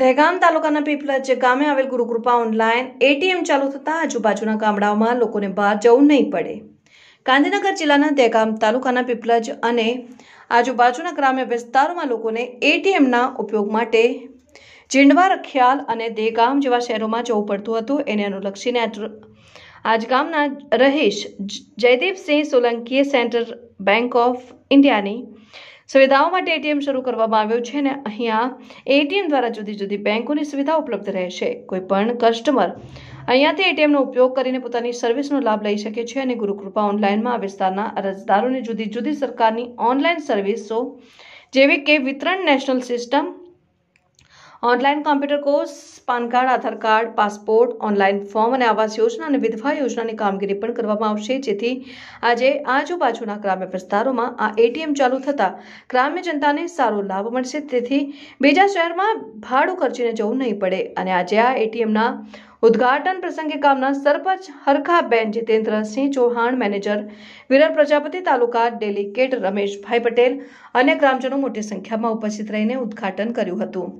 દહેગામ તાલુકાના પીપલજ ગામે આવેલ ગુરુકૃપા ઓનલાઈન એટીએમ ચાલુ થતાં આજુબાજુના ગામડાઓમાં લોકોને બહાર જવું નહીં પડે ગાંધીનગર જિલ્લાના દહેગામ તાલુકાના પીપલજ અને આજુબાજુના ગ્રામ્ય વિસ્તારોમાં લોકોને એટીએમના ઉપયોગ માટે જીંડવા રખિયાલ અને દેગામ જેવા શહેરોમાં જવું પડતું હતું એને અનુલક્ષીને આજ ગામના રહીશ જયદીપસિંહ સોલંકીએ સેન્ટ્રલ બેંક ઓફ ઇન્ડિયાની સુવિધાઓ માટે એટીએમ શરૂ કરવામાં આવ્યું છે અને અહીંયા એટીએમ દ્વારા જુદી જુદી બેંકોની સુવિધા ઉપલબ્ધ રહેશે કોઈપણ કસ્ટમર અહીંયાથી એટીએમનો ઉપયોગ કરીને પોતાની સર્વિસનો લાભ લઈ શકે છે અને ગુરુકૃપા ઓનલાઈનમાં આ વિસ્તારના અરજદારોને જુદી જુદી સરકારની ઓનલાઈન સર્વિસો જેવી કે વિતરણ national system online computer course PAN card Aadhaar card passport online form અને આવાસ યોજના અને વિધવા યોજનાની કામગીરી પણ કરવામાં આવશે જેથી આજે આજુબાજુના ગ્રામ્ય વિસ્તારોમાં આ એટીએમ ચાલુ થતાં ગ્રામ્ય જનતાને સારો લાભ મળશે તેથી બીજા શહેરમાં ભાડું ખર્ચીને જવું નહીં પડે અને આજે આ એટીએમના ઉદ્ઘાટન પ્રસંગે કામના સરપંચ હરખાબેન જીતેન્દ્રસિંહ ચૌહાણ મેનેજર વિરલ પ્રજાપતિ તાલુકા ડેલિગેટ રમેશભાઈ પટેલ અને ગ્રામજનો મોટી સંખ્યામાં ઉપસ્થિત રહીને ઉદ્ઘાટન કર્યું હતું